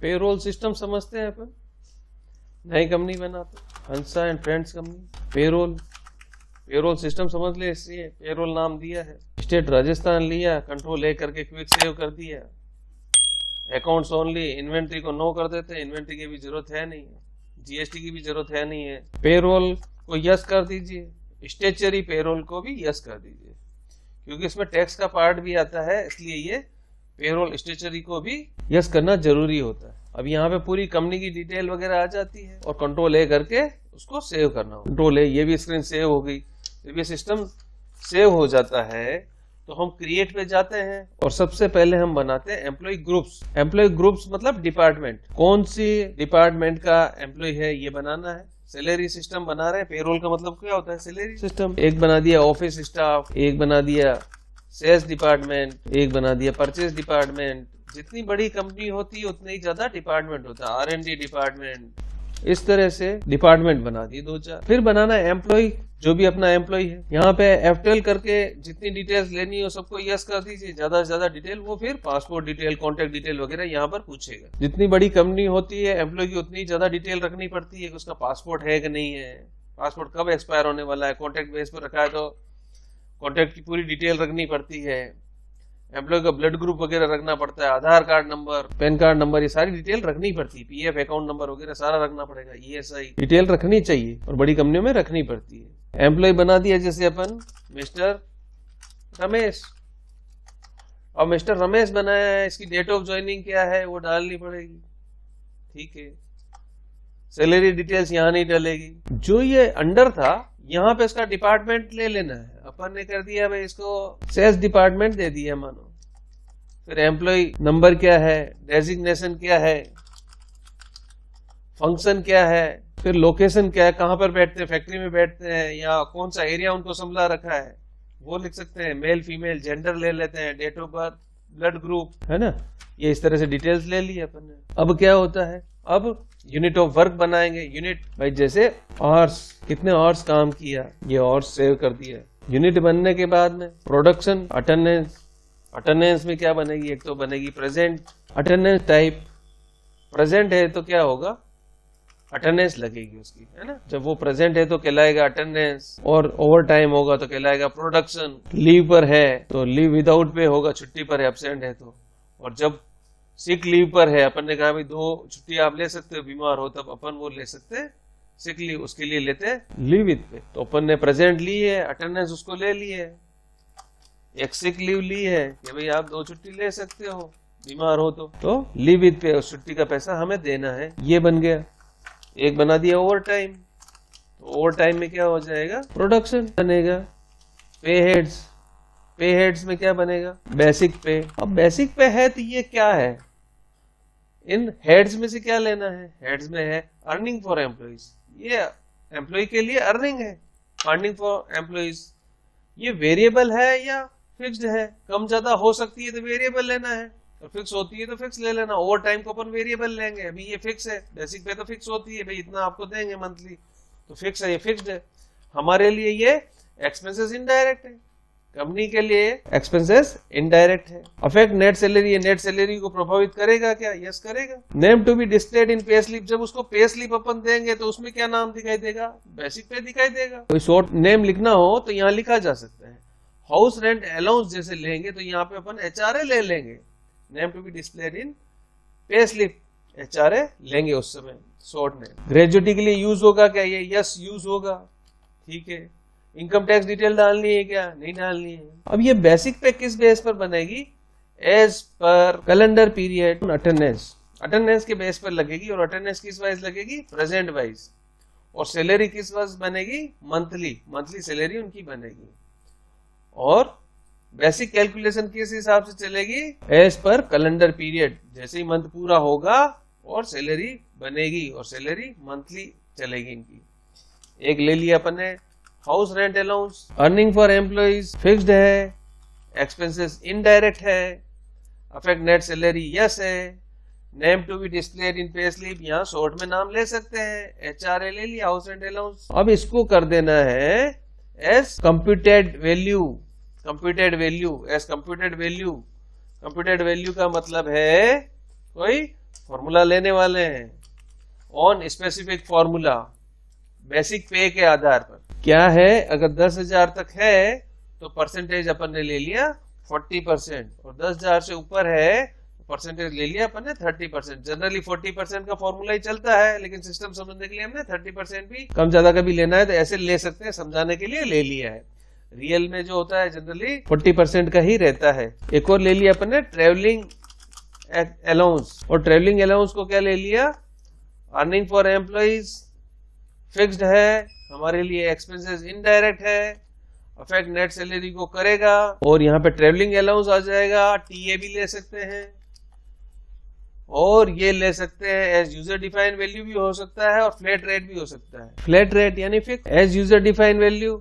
payroll system समझते हैं अपन नई कंपनी बनाते Hansa and friends company payroll payroll system समझ ले इसलिए पेरोल नाम दिया है स्टेट राजस्थान लिया कंट्रोल ले करके क्विक सेव कर दिया अकाउंट्स ओनली इन्वेंट्री को नो कर देते हैं इन्वेंट्री की भी जरूरत है नहीं है जीएसटी की भी जरूरत है नहीं है पेरोल को यस कर दीजिए स्टेचरी पेरोल को भी यस कर दीजिए क्योंकि इसमें टैक्स का पार्ट भी आता है इसलिए ये पेरोल स्टेचरी को भी यस करना जरूरी होता है अब यहाँ पे पूरी कंपनी की डिटेल वगैरह आ जाती है और कंट्रोल ए करके उसको सेव करना कंट्रोल ए ये भी स्क्रीन सेव हो गई जब ये सिस्टम सेव हो जाता है तो हम क्रिएट पे जाते हैं और सबसे पहले हम बनाते हैं एम्प्लॉय ग्रुप्स एम्प्लॉय ग्रुप्स मतलब डिपार्टमेंट कौन सी डिपार्टमेंट का एम्प्लॉय है ये बनाना है सैलरी सिस्टम बना रहे हैं पेरोल का मतलब क्या होता है सैलरी सिस्टम एक बना दिया ऑफिस स्टाफ एक बना दिया सेल्स डिपार्टमेंट एक बना दिया परचेज डिपार्टमेंट जितनी बड़ी कंपनी होती है उतने ही ज्यादा डिपार्टमेंट होता है आर एन डी डिपार्टमेंट इस तरह से डिपार्टमेंट बना दिए दो चार फिर बनाना एम्प्लॉय जो भी अपना एम्प्लॉय है यहाँ पे एफ करके जितनी डिटेल्स लेनी हो सबको यस कर दीजिए ज्यादा से ज्यादा डिटेल वो फिर पासपोर्ट डिटेल कॉन्टेक्ट डिटेल वगैरह यहाँ पर पूछेगा जितनी बड़ी कंपनी होती है एम्प्लॉय की उतनी ज्यादा डिटेल रखनी पड़ती है कि उसका पासपोर्ट है कि नहीं है पासपोर्ट कब एक्सपायर होने वाला है कॉन्टेक्ट बेस पर रखा है तो कॉन्टैक्ट की पूरी डिटेल रखनी पड़ती है एम्प्लॉय का ब्लड ग्रुप वगैरह रखना पड़ता है Aadhaar card number PAN card number ये सारी डिटेल रखनी पड़ती है पीएफ अकाउंट नंबर वगैरह सारा रखना पड़ेगा ईएसआई e डिटेल रखनी चाहिए और बड़ी कंपनियों में रखनी पड़ती है एम्प्लॉय बना दिया जैसे अपन मिस्टर रमेश और मिस्टर रमेश बनाया है इसकी डेट ऑफ ज्वाइनिंग क्या है वो डालनी पड़ेगी ठीक है सैलरी डिटेल्स यहाँ नहीं डालेगी जो ये अंडर था यहाँ पे इसका डिपार्टमेंट ले लेना है अपन ने कर दिया भाई इसको सेल्स डिपार्टमेंट दे दिया मानो फिर एम्प्लॉय नंबर क्या है डेजिग्नेशन क्या है फंक्शन क्या है फिर लोकेशन क्या है कहाँ पर बैठते हैं फैक्ट्री में बैठते हैं या कौन सा एरिया उनको संभला रखा है वो लिख सकते हैं मेल फीमेल जेंडर ले लेते हैं date of birth blood group है ना ये इस तरह से डिटेल्स ले ली अपन ने अब क्या होता है अब यूनिट ऑफ वर्क बनाएंगे यूनिट भाई जैसे आवर्स कितने आवर्स काम किया ये आवर्स सेव कर दिया यूनिट बनने के बाद में प्रोडक्शन अटेंडेंस अटेंडेंस में क्या बनेगी एक तो बनेगी प्रेजेंट अटेंडेंस टाइप प्रेजेंट है तो क्या होगा अटेंडेंस लगेगी उसकी है ना जब वो प्रेजेंट है तो कहलाएगा अटेंडेंस और ओवर टाइम होगा तो कहलाएगा प्रोडक्शन लीव पर है तो लीव विदाउट पे होगा छुट्टी पर है एबसेंट है तो और जब सिक लीव पर है अपन ने कहा दो छुट्टी आप ले सकते हो बीमार हो तब अपन वो ले सकते हैं सिक लीव उसके लिए लेते लीव इत पे तो अपन ने प्रेजेंट ली है अटेंडेंस उसको ले ली है एक सिक लीव ली है कि भाई आप दो छुट्टी ले सकते हो बीमार हो तो तो लीव इत पे उस छुट्टी का पैसा हमें देना है ये बन गया एक बना दिया ओवर टाइम तो ओवर टाइम में क्या हो जाएगा प्रोडक्शन बनेगा पे हेड्स पे हेड्स में क्या बनेगा बेसिक पे अब बेसिक पे है तो ये क्या है इन हेड्स में से क्या लेना है हेड्स में है अर्निंग फॉर एम्प्लॉज ये एम्प्लॉय के लिए अर्निंग है अर्निंग फॉर एम्प्लॉयज ये वेरिएबल है या फिक्स्ड है कम ज्यादा हो सकती है तो वेरिएबल लेना है और फिक्स होती है तो फिक्स ले लेना ओवर टाइम को अपन वेरिएबल लेंगे अभी ये फिक्स है बेसिक पे तो फिक्स होती है भाई इतना आपको देंगे मंथली तो फिक्स है ये फिक्स्ड है हमारे लिए ये एक्सपेंसेस इनडायरेक्ट है कंपनी के लिए एक्सपेंसेस इनडायरेक्ट है अफेक्ट नेट सैलरी है नेट सैलरी को प्रभावित करेगा क्या यस करेगा name to be displayed in pay slip जब उसको पे स्लिप अपन देंगे तो उसमें क्या नाम दिखाई देगा बेसिक पे दिखाई देगा कोई शॉर्ट नेम लिखना हो तो यहाँ लिखा जा सकता है हाउस रेंट अलाउंस जैसे लेंगे तो यहाँ पे अपन एच ले लेंगे name to be displayed in pay slip H लेंगे उस समय शॉर्ट नेम ग्रेजुएटी के लिए यूज होगा क्या ये यस यूज होगा ठीक है इनकम टैक्स डिटेल डालनी है क्या नहीं डालनी है अब ये बेसिक पे किस बेस पर बनेगी as per calendar period attendance attendance के बेस पर लगेगी और अटेंडेंस किस वाइज लगेगी प्रेजेंट वाइज और सैलरी किस वाइज बनेगी मंथली मंथली सैलरी उनकी बनेगी और बेसिक कैलकुलेशन किस हिसाब से चलेगी एज पर कैलेंडर पीरियड जैसे ही मंथ पूरा होगा और सैलरी बनेगी और सैलरी मंथली चलेगी इनकी एक ले लिया अपन ने house rent allowance earning for employees fixed है एक्सपेंसेस इनडायरेक्ट है अफेक्ट नेट सैलरी यस है name to be displayed in pay slip यहाँ शॉर्ट में नाम ले सकते हैं एच आर ए ले लिया हाउस रेंट अलाउंस अब इसको कर देना है as computed value computed value as computed value computed value का मतलब है कोई फॉर्मूला लेने वाले हैं ऑन स्पेसिफिक फॉर्मूला बेसिक पे के आधार पर क्या है अगर दस हजार तक है तो परसेंटेज अपन ने ले लिया फोर्टी परसेंट और दस हजार से ऊपर है परसेंटेज ले लिया अपन ने thirty percent generally forty percent का फॉर्मूला ही चलता है लेकिन सिस्टम समझने के लिए हमने थर्टी परसेंट भी कम ज्यादा कभी लेना है तो ऐसे ले सकते हैं समझाने के लिए ले लिया है रियल में जो होता है जनरली फोर्टी परसेंट का ही रहता है एक और ले लिया अपन ने ट्रेवलिंग अलाउंस और ट्रेवलिंग अलाउंस को क्या ले लिया अर्निंग फॉर एम्प्लॉइज फिक्स्ड है हमारे लिए एक्सपेंसेस इनडायरेक्ट है अफेक्ट नेट सैलरी को करेगा और यहाँ पे ट्रेवलिंग अलाउंस आ जाएगा टीए भी ले सकते हैं और ये ले सकते हैं एज यूजर डिफाइन वैल्यू भी हो सकता है और फ्लैट रेट भी हो सकता है फ्लैट रेट यानी fix as user define value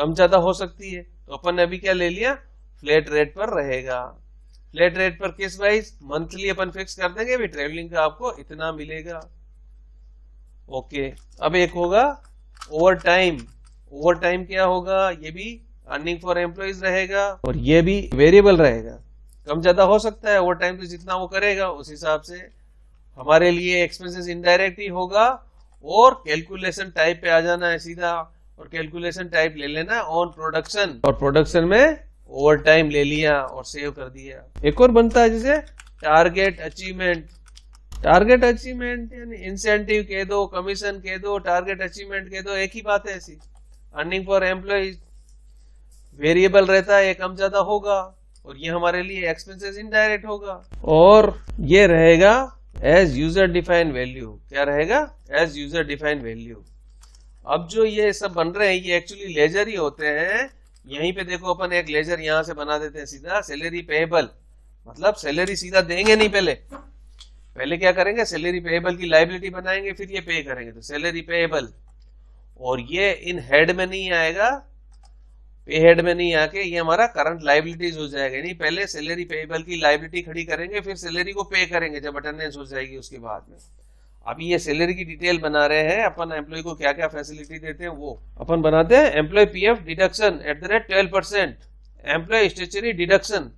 कम ज्यादा हो सकती है तो अपन ने अभी क्या ले लिया फ्लैट रेट पर रहेगा फ्लैट रेट पर किस वाइज मंथली अपन फिक्स कर देंगे भी ट्रेवलिंग का आपको इतना मिलेगा ओके अब एक होगा ओवर टाइम ओवर टाइम क्या होगा ये भी अर्निंग फॉर एम्प्लॉयज रहेगा और ये भी वेरिएबल रहेगा कम ज्यादा हो सकता है ओवर टाइम तो जितना वो करेगा उस हिसाब से हमारे लिए एक्सपेंसेस इनडायरेक्ट ही होगा और कैलकुलेशन टाइप पे आ जाना है सीधा और कैलकुलेशन टाइप ले लेना ऑन प्रोडक्शन और प्रोडक्शन में ओवर टाइम ले लिया और सेव कर दिया एक और बनता है जैसे टारगेट अचीवमेंट टारगेट अचीवमेंट यानी इंसेंटिव कह दो कमीशन कह दो टारगेट अचीवमेंट कह दो एक ही बात है ऐसी अर्निंग फॉर एम्प्लॉज वेरिएबल रहता है कम ज्यादा होगा और ये हमारे लिए एक्सपेंसेस इनडायरेक्ट होगा और ये रहेगा एज यूजर डिफाइन वैल्यू क्या रहेगा एज यूजर डिफाइन वैल्यू अब जो ये सब बन रहे हैं ये एक्चुअली लेजर ही होते हैं यहीं पे देखो अपन एक लेजर यहां से बना देते हैं सीधा सैलरी पेबल मतलब सैलरी सीधा देंगे नहीं पहले पहले क्या करेंगे सैलरी पेएबल की लाइबिलिटी बनाएंगे फिर ये पे करेंगे तो सैलरी पेएबल और ये इन हेड में नहीं आएगा पे हेड में नहीं आके ये हमारा करंट लाइबिलिटीज हो जाएगा नहीं पहले सैलरी पेएबल की लाइबिलिटी खड़ी करेंगे फिर सैलरी को पे करेंगे जब अटेंडेंस हो जाएगी उसके बाद में अभी ये सैलरी की डिटेल बना रहे हैं अपन एम्प्लॉय को क्या क्या फैसिलिटी देते हैं वो अपन बनाते हैं employee PF deduction at the rate twelve percent employee statutory deduction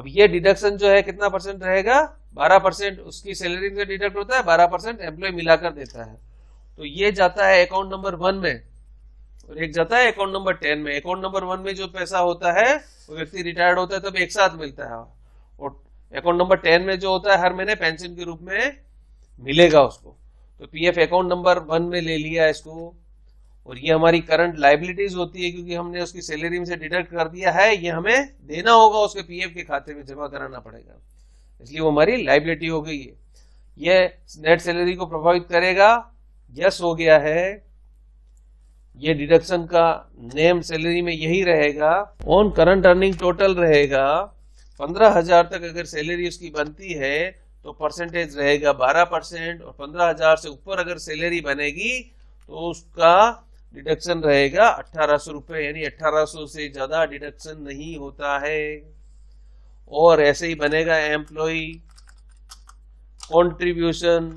अब ये डिडक्शन जो है कितना परसेंट रहेगा बारह परसेंट उसकी सैलरी से डिडक्ट होता है बारह परसेंट एम्प्लॉय मिलाकर देता है तो ये जाता है अकाउंट नंबर वन में और एक जाता है अकाउंट नंबर टेन में अकाउंट नंबर वन में जो पैसा होता है वो व्यक्ति रिटायर्ड होता है तब एक साथ मिलता है और अकाउंट नंबर टेन में जो होता है हर महीने पेंशन के रूप में मिलेगा उसको तो पीएफ अकाउंट नंबर वन में ले लिया इसको और ये हमारी करंट लाइबिलिटीज होती है क्योंकि हमने उसकी सैलरी में से डिडक्ट कर दिया है ये हमें देना होगा उसके पीएफ के खाते में जमा कराना पड़ेगा इसलिए वो हमारी लाइबिलिटी हो गई है ये नेट सैलरी को प्रभावित करेगा यस हो गया है ये डिडक्शन का नेम सैलरी में यही रहेगा ऑन करंट अर्निंग टोटल रहेगा पंद्रह हजार तक अगर सैलरी उसकी बनती है तो परसेंटेज रहेगा बारह परसेंट और पंद्रह हजार से ऊपर अगर सैलरी बनेगी तो उसका डिडक्शन रहेगा अट्ठारह सौ रुपये यानी अट्ठारह सौ से ज्यादा डिडक्शन नहीं होता है और ऐसे ही बनेगा एम्प्लॉय कॉन्ट्रीब्यूशन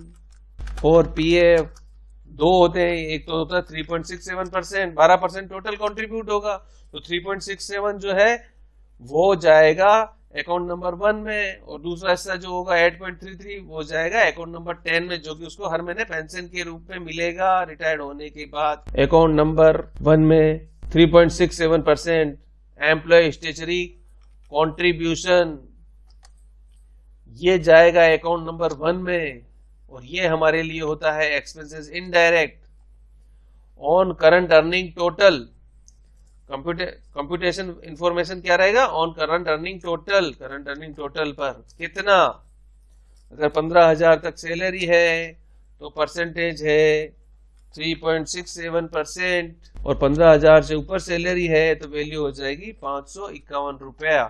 फॉर एफ दो होते हैं एक तो होता है three point six seven percent बारह परसेंट टोटल कॉन्ट्रीब्यूट होगा तो थ्री पॉइंट सिक्स सेवन जो है वो जाएगा अकाउंट नंबर वन में और दूसरा हिस्सा जो होगा एट पॉइंट थ्री थ्री वो जाएगा अकाउंट नंबर टेन में जो कि उसको हर महीने पेंशन के रूप में मिलेगा रिटायर्ड होने के बाद अकाउंट नंबर वन में three point six seven percent employee statutory contribution ये जाएगा अकाउंट नंबर वन में और ये हमारे लिए होता है expenses indirect on current earning total computation information क्या रहेगा on current earning total current earning total पर कितना अगर पंद्रह हजार तक सैलरी है तो परसेंटेज है 3.67 परसेंट और पंद्रह हजार से ऊपर सैलरी है तो वैल्यू हो जाएगी पांच सौ इक्यावन रुपया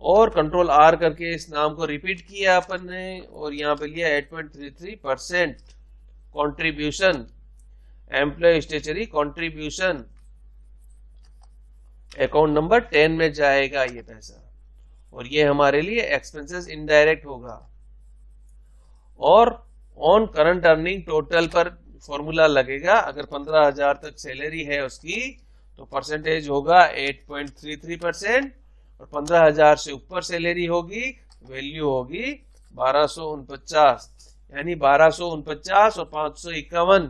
और कंट्रोल आर करके इस नाम को रिपीट किया अपन ने और यहाँ पे लिया 8.33 percent contribution employee statutory contribution account number ten में जाएगा ये पैसा और ये हमारे लिए एक्सपेंसेस इनडायरेक्ट होगा और ऑन करंट अर्निंग टोटल पर फॉर्मूला लगेगा अगर पंद्रह हजार तक सैलरी है उसकी तो परसेंटेज होगा 8.33 परसेंट और पंद्रह हजार से ऊपर सैलरी होगी वैल्यू होगी बारह सो उनपचास यानी बारह सो उनपचास और पांच सौ इक्यावन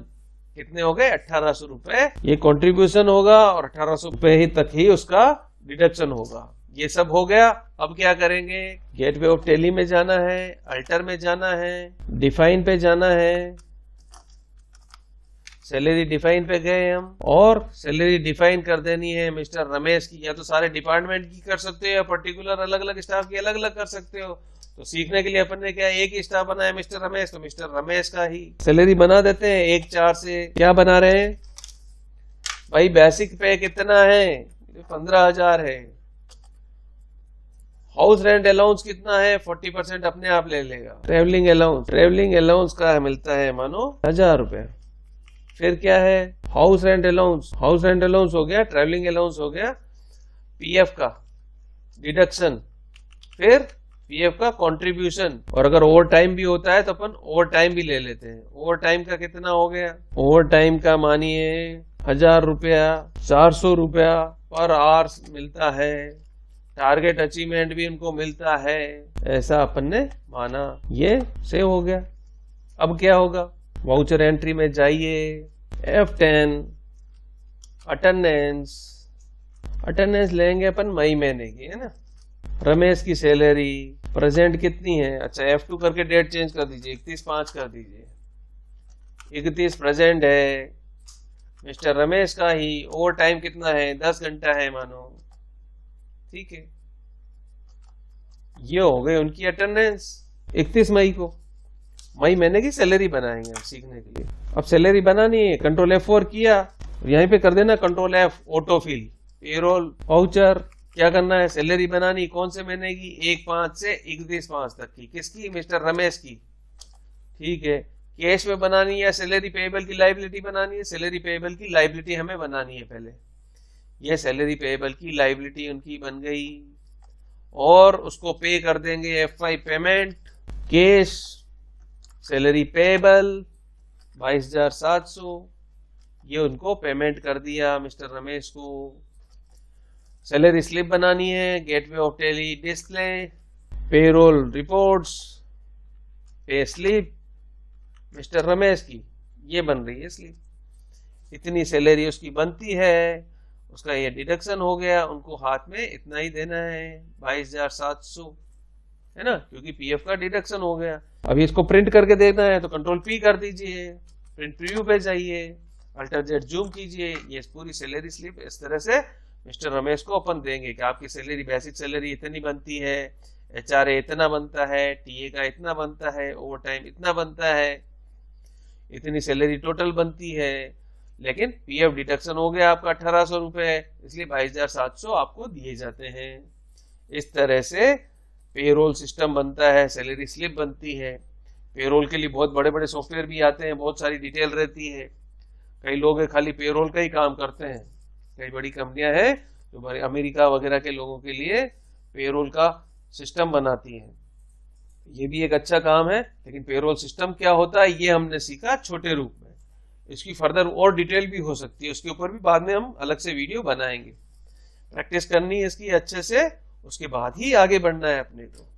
कितने हो गए अठारह सौ रुपए ये कॉन्ट्रीब्यूशन होगा और अठारह सौ रुपए ही तक ही उसका डिडक्शन होगा ये सब हो गया अब क्या करेंगे गेटवे ऑफ टेली में जाना है अल्टर में जाना है डिफाइन पे जाना है सैलरी डिफाइन पे गए हम और सैलरी डिफाइन कर देनी है मिस्टर रमेश की या तो सारे डिपार्टमेंट की कर सकते हो या पर्टिकुलर अलग अलग स्टाफ की अलग अलग कर सकते हो तो सीखने के लिए अपन ने क्या एक ही स्टाफ बनाया मिस्टर रमेश तो मिस्टर रमेश का ही सैलरी बना देते हैं एक चार से क्या बना रहे हैं भाई बेसिक पे कितना है पंद्रह हजार है हाउस रेंट अलाउंस कितना है फोर्टी परसेंट अपने आप ले लेगा ट्रेवलिंग अलाउंस ट्रेवलिंग अलाउंस का है, मिलता है मानो हजार रुपया फिर क्या है house rent allowance house rent allowance हो गया ट्रेवलिंग अलाउंस हो गया पीएफ का डिडक्शन फिर पीएफ का कंट्रीब्यूशन और अगर ओवर टाइम भी होता है तो अपन ओवर टाइम भी ले लेते हैं ओवर टाइम का कितना हो गया ओवर टाइम का मानिए हजार रुपया चार सौ रुपया पर आवर मिलता है टारगेट अचीवमेंट भी उनको मिलता है ऐसा अपन ने माना ये सेव हो गया अब क्या होगा वाउचर एंट्री में जाइए एफ टेन अटेंडेंस अटेंडेंस लेंगे अपन मई महीने की है ना रमेश की सैलरी प्रेजेंट कितनी है अच्छा एफ टू करके डेट चेंज कर दीजिए इकतीस पांच कर दीजिए इकतीस प्रेजेंट है मिस्टर रमेश का ही ओवर टाइम कितना है दस घंटा है मानो ठीक है ये हो गए उनकी अटेंडेंस इकतीस मई को मई महीने की सैलरी बनाएंगे हम सीखने के लिए अब सैलरी बनानी है कंट्रोल एफ फोर किया यहीं पे कर देना control F auto fill payroll voucher क्या करना है सैलरी बनानी कौन से महीने की एक पांच से इकतीस पांच तक की किसकी मिस्टर रमेश की ठीक है कैश में बनानी है सैलरी पेएबल की लाइबिलिटी बनानी है सैलरी पेएबल की लाइबिलिटी हमें बनानी है पहले यह सैलरी पेएबल की लाइबिलिटी उनकी बन गई और उसको पे कर देंगे F payment cash salary payable बाईस हजार सात सौ ये उनको पेमेंट कर दिया मिस्टर रमेश को सैलरी स्लिप बनानी है gateway of Tally display payroll reports pay slip mister Ramesh की ये बन रही है स्लिप इतनी सैलरी उसकी बनती है उसका ये डिडक्शन हो गया उनको हाथ में इतना ही देना है बाईस हजार सात सौ है ना क्योंकि पीएफ का डिडक्शन हो गया अभी इसको प्रिंट करके देखना है तो कंट्रोल पी कर दीजिए प्रिंट प्रीव्यू पे जाइए अल्टर जेड जूम कीजिए ये पूरी सैलरी स्लिप इस तरह से मिस्टर रमेश को ओपन देंगे कि आपकी सैलरी बेसिक सैलरी इतनी बनती है एच इतना बनता है टीए का इतना बनता है ओवर टाइम इतना बनता है इतनी सैलरी टोटल बनती है लेकिन पीएफ डिडक्शन हो गया आपका अठारह सौ रुपए इसलिए बाईस हजार सात सौ आपको दिए जाते हैं इस तरह से पेरोल सिस्टम बनता है सैलरी स्लिप बनती है पेरोल के लिए बहुत बड़े बड़े सॉफ्टवेयर भी आते हैं बहुत सारी डिटेल रहती है कई लोग खाली पेरोल का ही काम करते हैं कई बड़ी कंपनियां हैं जो अमेरिका वगैरह के लोगों के लिए पेरोल का सिस्टम बनाती हैं ये भी एक अच्छा काम है लेकिन पेरोल सिस्टम क्या होता है ये हमने सीखा छोटे रूप में इसकी फर्दर और डिटेल भी हो सकती है उसके ऊपर भी बाद में हम अलग से वीडियो बनाएंगे प्रैक्टिस करनी है इसकी अच्छे से उसके बाद ही आगे बढ़ना है अपने को